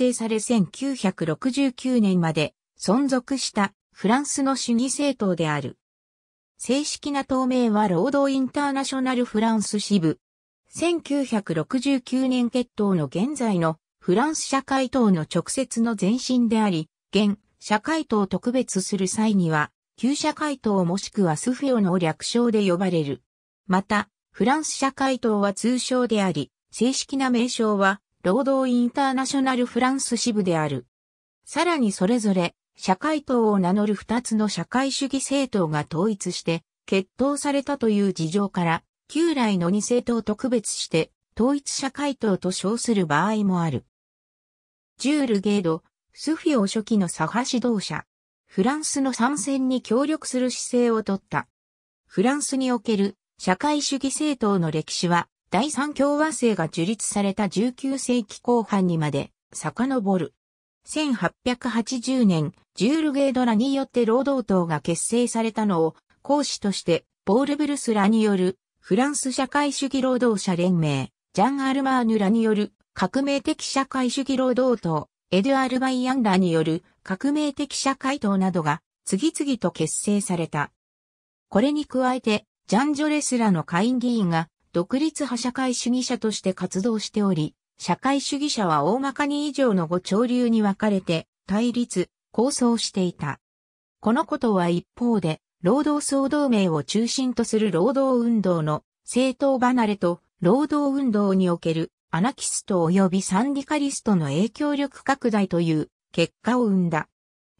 成され1969年まで存続したフランスの主義政党である。正式な党名は労働インターナショナルフランス支部。1969年決闘の現在のフランス社会党の直接の前身であり、現社会党を特別する際には、旧社会党もしくはスフィオの略称で呼ばれる。また、フランス社会党は通称であり、正式な名称は労働インターナショナルフランス支部である。さらにそれぞれ、社会党を名乗る二つの社会主義政党が統一して、決闘されたという事情から、旧来の二政党と区別して、統一社会党と称する場合もある。ジュール・ゲード、スフィオ初期の左派指導者。フランスの参戦に協力する姿勢をとった。フランスにおける社会主義政党の歴史は第三共和制が樹立された19世紀後半にまで遡る。1880年、ジュール・ゲードラによって労働党が結成されたのを、講師として、ボール・ブルスラによる、フランス社会主義労働者連盟、ジャン・アルマーヌラによる、革命的社会主義労働党、エドゥ・アルバイアンラによる、革命的社会党などが、次々と結成された。これに加えて、ジャン・ジョレスラの会議員が、独立派社会主義者として活動しており、社会主義者は大まかに以上の5潮流に分かれて、対立、構想していた。このことは一方で、労働総同盟を中心とする労働運動の政党離れと労働運動におけるアナキスト及びサンディカリストの影響力拡大という結果を生んだ。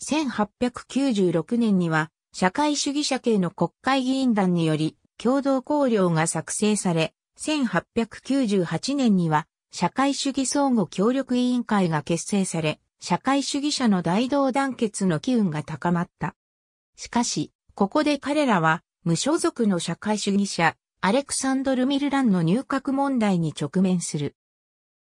1896年には社会主義者系の国会議員団により共同綱領が作成され、1898年には社会主義相互協力委員会が結成され、社会主義者の大同団結の機運が高まった。しかし、ここで彼らは無所属の社会主義者、アレクサンドル・ミルランの入閣問題に直面する。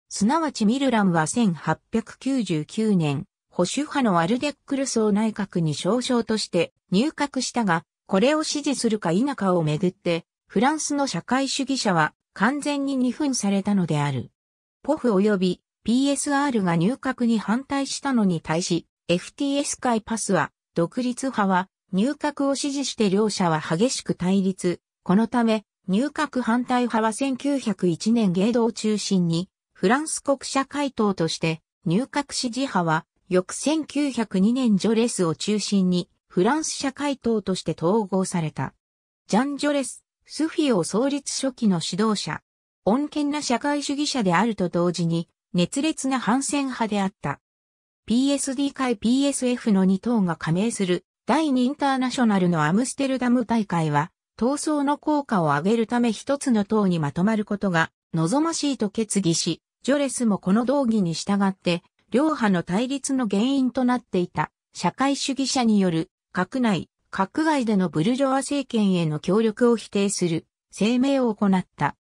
すなわちミルランは1899年、保守派のアルデックルー内閣に少将として入閣したが、これを支持するか否かをめぐって、フランスの社会主義者は完全に二分されたのである。ポフ及び PSR が入閣に反対したのに対し、FTS 会パスは、独立派は入閣を支持して両者は激しく対立。このため、入閣反対派は1901年芸道を中心に、フランス国社会党として、入閣支持派は、翌1902年ジョレスを中心に、フランス社会党として統合された。ジャン・ジョレス、スフィオ創立初期の指導者、穏健な社会主義者であると同時に、熱烈な反戦派であった。PSD 会 PSF の2党が加盟する第2インターナショナルのアムステルダム大会は、闘争の効果を上げるため一つの党にまとまることが望ましいと決議し、ジョレスもこの道義に従って、両派の対立の原因となっていた社会主義者による閣内、閣外でのブルジョア政権への協力を否定する声明を行った。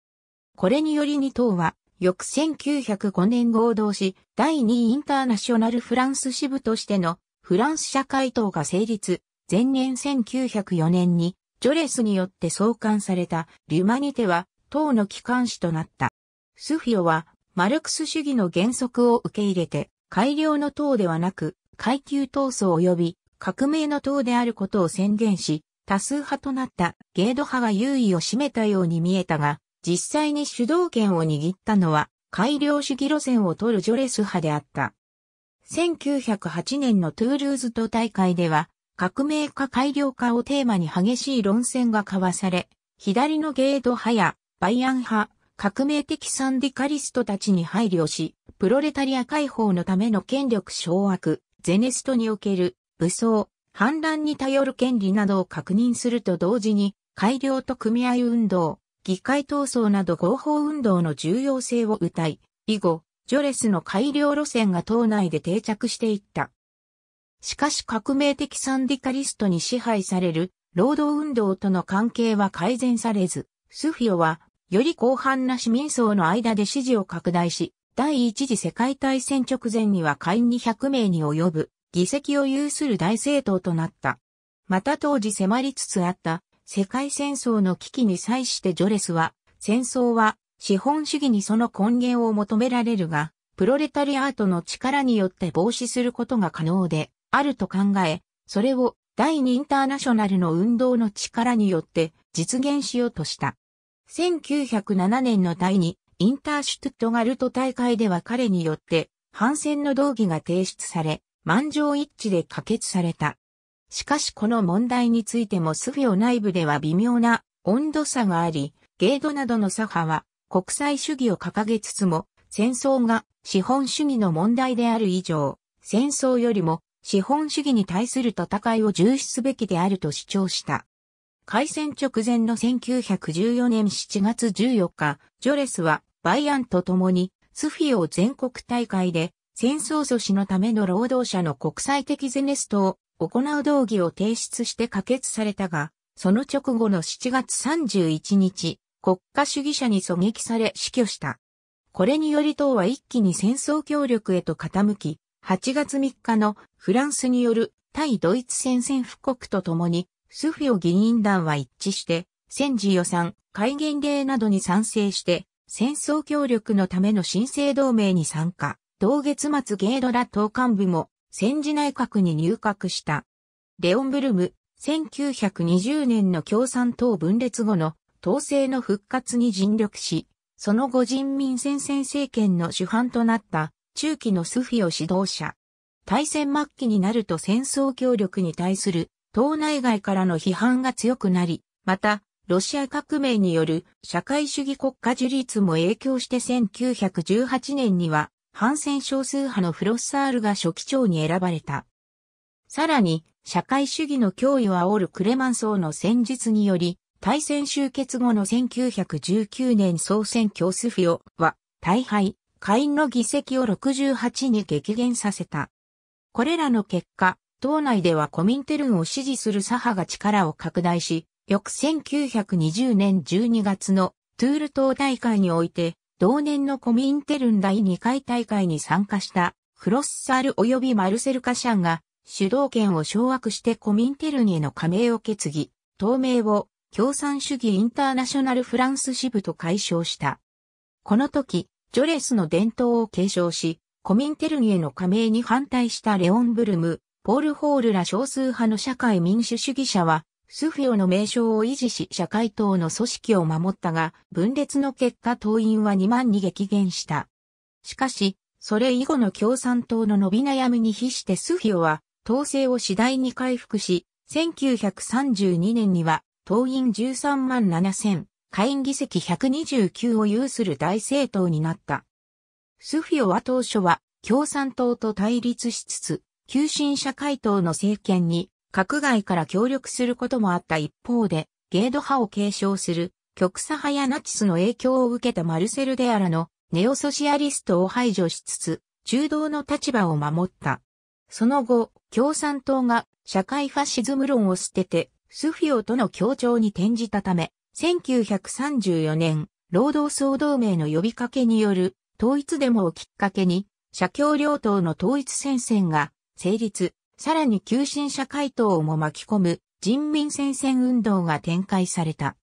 これにより二党は、翌1905年合同し、第2インターナショナルフランス支部としてのフランス社会党が成立、前年1904年に、ジョレスによって創刊された、リュマニテは、党の機関紙となった。スフィオは、マルクス主義の原則を受け入れて、改良の党ではなく、階級闘争及び革命の党であることを宣言し、多数派となったゲード派が優位を占めたように見えたが、実際に主導権を握ったのは、改良主義路線を取るジョレス派であった。1908年のトゥールーズと大会では、革命化改良化をテーマに激しい論戦が交わされ、左のゲード派やバイアン派、革命的サンディカリストたちに配慮し、プロレタリア解放のための権力掌握、ゼネストにおける武装、反乱に頼る権利などを確認すると同時に、改良と組合運動、議会闘争など合法運動の重要性を謳い、以後、ジョレスの改良路線が党内で定着していった。しかし革命的サンディカリストに支配される労働運動との関係は改善されず、スフィオはより広範な市民層の間で支持を拡大し、第一次世界大戦直前には会員200名に及ぶ議席を有する大政党となった。また当時迫りつつあった世界戦争の危機に際してジョレスは、戦争は資本主義にその根源を求められるが、プロレタリアートの力によって防止することが可能であると考え、それを第二インターナショナルの運動の力によって実現しようとした。1907年の第二インターシュトゥットガルト大会では彼によって反戦の動議が提出され、満場一致で可決された。しかしこの問題についてもスフィオ内部では微妙な温度差があり、ゲードなどの左派は国際主義を掲げつつも、戦争が資本主義の問題である以上、戦争よりも資本主義に対する戦いを重視すべきであると主張した。開戦直前の1914年7月14日、ジョレスはバイアンと共にスフィオ全国大会で戦争阻止のための労働者の国際的ゼネストを行う動議を提出して可決されたが、その直後の7月31日、国家主義者に狙撃され死去した。これにより党は一気に戦争協力へと傾き、8月3日のフランスによる対ドイツ戦線布告とともに、スフィオ議員団は一致して、戦時予算、戒厳令などに賛成して、戦争協力のための申請同盟に参加。同月末ゲードラ党幹部も戦時内閣に入閣した。レオンブルム、1920年の共産党分裂後の統制の復活に尽力し、その後人民戦線政権の主犯となった中期のスフィオ指導者。大戦末期になると戦争協力に対する党内外からの批判が強くなり、また、ロシア革命による社会主義国家樹立も影響して1918年には反戦少数派のフロッサールが書記長に選ばれた。さらに、社会主義の脅威を煽るクレマンソーの戦術により、大戦終結後の1919年総選挙スフィオは、大敗、下院の議席を68に激減させた。これらの結果、党内ではコミンテルンを支持する左派が力を拡大し、翌1920年12月のトゥール党大会において、同年のコミンテルン第2回大会に参加したクロッサル及びマルセル・カシャンが主導権を掌握してコミンテルンへの加盟を決議、同盟を共産主義インターナショナルフランス支部と解消した。この時、ジョレスの伝統を継承し、コミンテルンへの加盟に反対したレオン・ブルム、ポール・ホールら少数派の社会民主主義者は、スフィオの名称を維持し社会党の組織を守ったが、分裂の結果党員は2万に激減した。しかし、それ以後の共産党の伸び悩みに比してスフィオは、党勢を次第に回復し、1932年には、党員13万7千、会員議席129を有する大政党になった。スフィオは当初は、共産党と対立しつつ、急進社会党の政権に閣外から協力することもあった一方で、ゲード派を継承する、極左派やナチスの影響を受けたマルセル・デアラのネオソシアリストを排除しつつ、中道の立場を守った。その後、共産党が社会ファシズム論を捨てて、スフィオとの協調に転じたため、1934年、労働総同盟の呼びかけによる統一デモをきっかけに、社協両党の統一戦線が成立、さらに急進者回答も巻き込む人民戦線運動が展開された。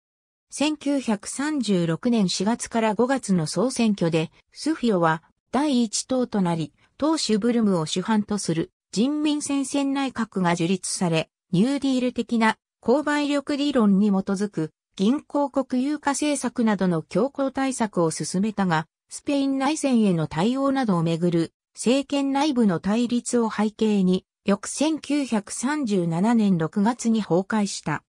1936年4月から5月の総選挙で、スフィオは第一党となり、党首ブルムを主犯とする人民戦線内閣が樹立され、ニューディール的な購買力理論に基づく銀行国有化政策などの強行対策を進めたが、スペイン内戦への対応などをめぐる政権内部の対立を背景に翌1937年6月に崩壊した。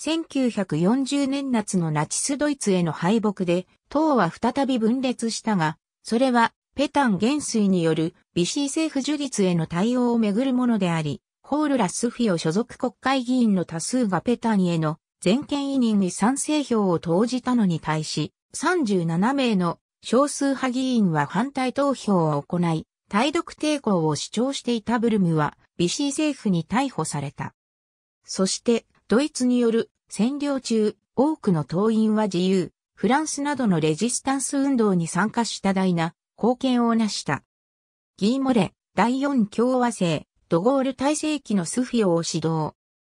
1940年夏のナチスドイツへの敗北で、党は再び分裂したが、それは、ペタン元帥による、ビシー政府樹立への対応をめぐるものであり、ホールラスフィオ所属国会議員の多数がペタンへの全権委任に賛成票を投じたのに対し、37名の少数派議員は反対投票を行い、対独抵抗を主張していたブルムは、ビシー政府に逮捕された。そして、ドイツによる占領中、多くの党員は自由、フランスなどのレジスタンス運動に参加した大な貢献を成した。ギーモレ、第四共和制、ドゴール体制期のスフィオを指導。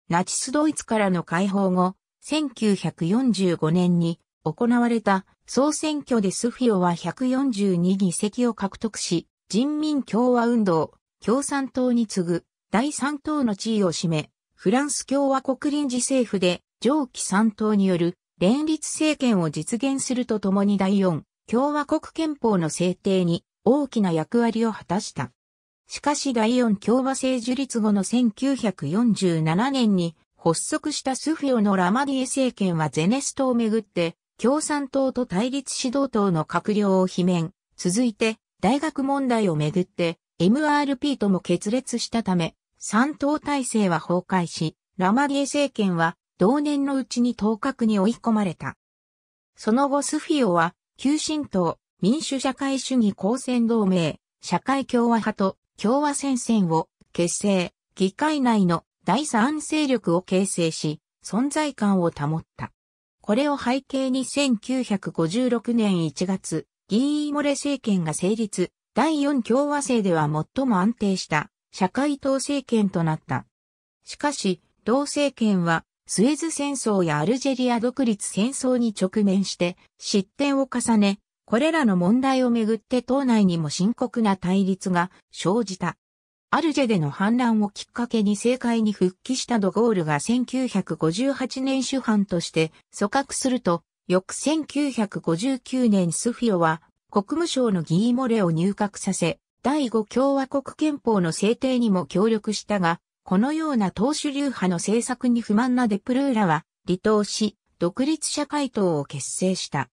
ナチスドイツからの解放後、1945年に行われた総選挙でスフィオは142議席を獲得し、人民共和運動、共産党に次ぐ第3党の地位を占め、フランス共和国臨時政府で上記3党による連立政権を実現するとともに第4共和国憲法の制定に大きな役割を果たした。しかし第4共和制樹立後の1947年に発足したスフィオのラマディエ政権はゼネストをめぐって共産党と対立指導党の閣僚を罷免。続いて大学問題をめぐって MRP とも決裂したため、三党体制は崩壊し、ラマディエ政権は同年のうちに当確に追い込まれた。その後スフィオは、旧新党、民主社会主義公選同盟、社会共和派と共和戦線を結成、議会内の第三勢力を形成し、存在感を保った。これを背景に1956年1月、ギーイモレ政権が成立、第4共和制では最も安定した社会党政権となった。しかし、同政権はスエズ戦争やアルジェリア独立戦争に直面して失点を重ね、これらの問題をめぐって党内にも深刻な対立が生じた。アルジェでの反乱をきっかけに政界に復帰したドゴールが1958年主犯として組閣すると、翌1959年スフィオは国務省のギーモレを入閣させ、第五共和国憲法の制定にも協力したが、このような党首流派の政策に不満なデプルーラは離党し、独立社会党を結成した。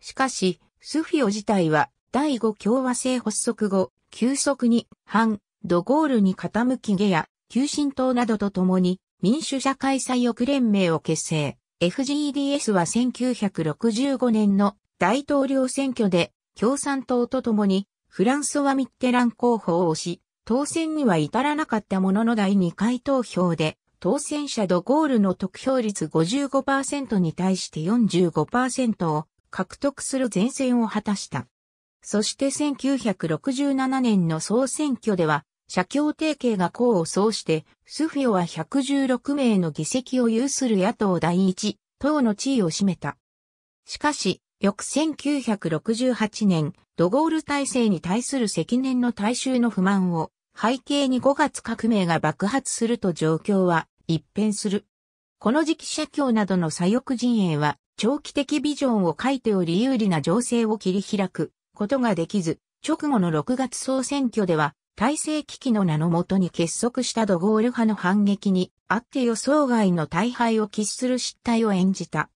しかし、スフィオ自体は第五共和制発足後、急速に反ドゴールに傾き下や、急進党などと共に民主社会左翼連盟を結成。FGDS は1965年の大統領選挙で共産党と共にフランソワ・ミッテラン候補を推し、当選には至らなかったものの第2回投票で、当選者ドゴールの得票率55%に対して45%を獲得する前線を果たした。そして1967年の総選挙では、社協提携が功を奏して、スフィオは116名の議席を有する野党第一、党の地位を占めた。しかし、翌1968年、ドゴール体制に対する積年の大衆の不満を背景に5月革命が爆発すると状況は一変する。この時期社協などの左翼陣営は長期的ビジョンを書いており有利な情勢を切り開くことができず、直後の6月総選挙では体制危機の名のもとに結束したドゴール派の反撃にあって予想外の大敗を喫する失態を演じた。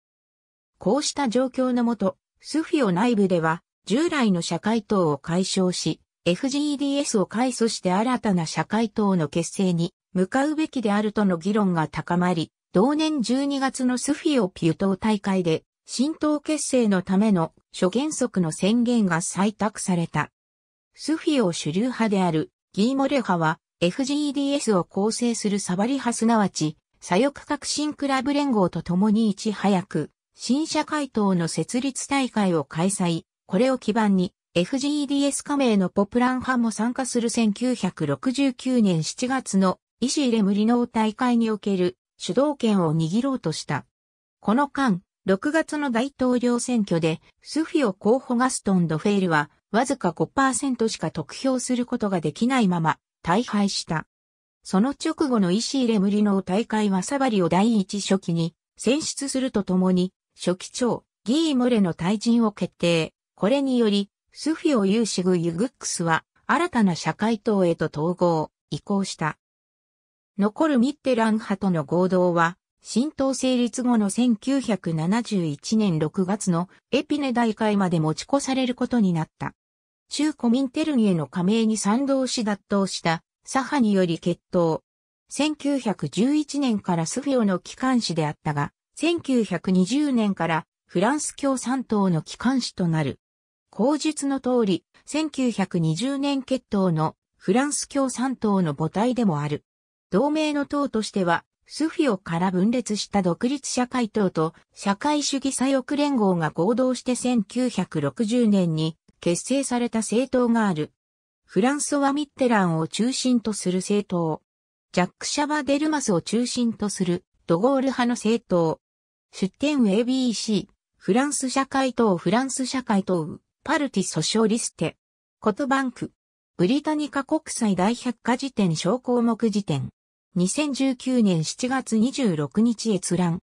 こうした状況のもと、スフィオ内部では、従来の社会党を解消し、f g d s を改組して新たな社会党の結成に向かうべきであるとの議論が高まり、同年12月のスフィオピュ党大会で、新党結成のための諸原則の宣言が採択された。スフィオ主流派であるギーモレ派は f g d s を構成するサバリ派すなわち左翼革新クラブ連合と共にいち早く新社会党の設立大会を開催。これを基盤に FGDS 加盟のポプラン派も参加する1969年7月の石レムリノー大会における主導権を握ろうとした。この間、6月の大統領選挙でスフィオ候補ガストン・ドフェールはわずか5%しか得票することができないまま大敗した。その直後の石レムリノー大会はサバリを第一初期に選出するとともに初期長、ギー・モレの退陣を決定。これにより、スフィオ・ユーシグ・ユグックスは、新たな社会党へと統合、移行した。残るミッテラン派との合同は、新党成立後の1971年6月のエピネ大会まで持ち越されることになった。中古ミンテルンへの加盟に賛同し脱党した左派により決闘。1911年からスフィオの機関紙であったが、1920年からフランス共産党の機関紙となる。口述の通り、1920年決闘のフランス共産党の母体でもある。同盟の党としては、スフィオから分裂した独立社会党と社会主義左翼連合が合同して1960年に結成された政党がある。フランソワ・ミッテランを中心とする政党。ジャック・シャバ・デルマスを中心とするドゴール派の政党。出典 ABC、フランス社会党フランス社会党パルティ訴訟リステ、コトバンク、ブリタニカ国際大百科事典小項目辞典、2019年7月26日閲覧。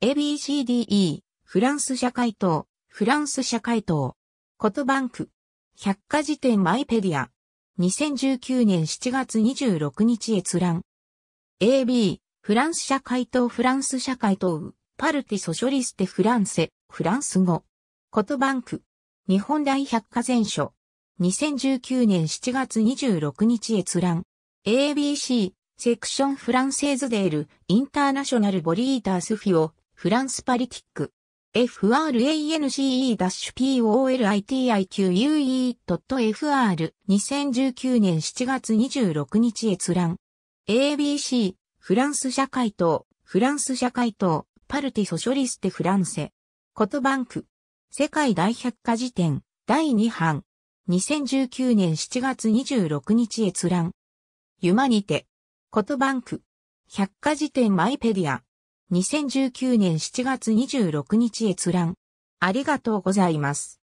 ABCDE、フランス社会党、フランス社会党、コトバンク、百科事典マイペディア、2019年7月26日閲覧。AB、フランス社会党フランス社会党パルティソショリステフランセ、フランス語。コトバンク。日本大百科全書。2019年7月26日閲覧。ABC、セクションフランセーズデール、インターナショナルボリータースフィオ、フランスパリティック。f r a n c e p o l i t i q u e f r 2 0 1 9年7月26日閲覧。ABC、フランス社会党、フランス社会党。パルティソショリステフランセ。コトバンク。世界大百科事典、第2版。2019年7月26日閲覧。ユマニテ。コトバンク。百科事典マイペディア。2019年7月26日閲覧。ありがとうございます。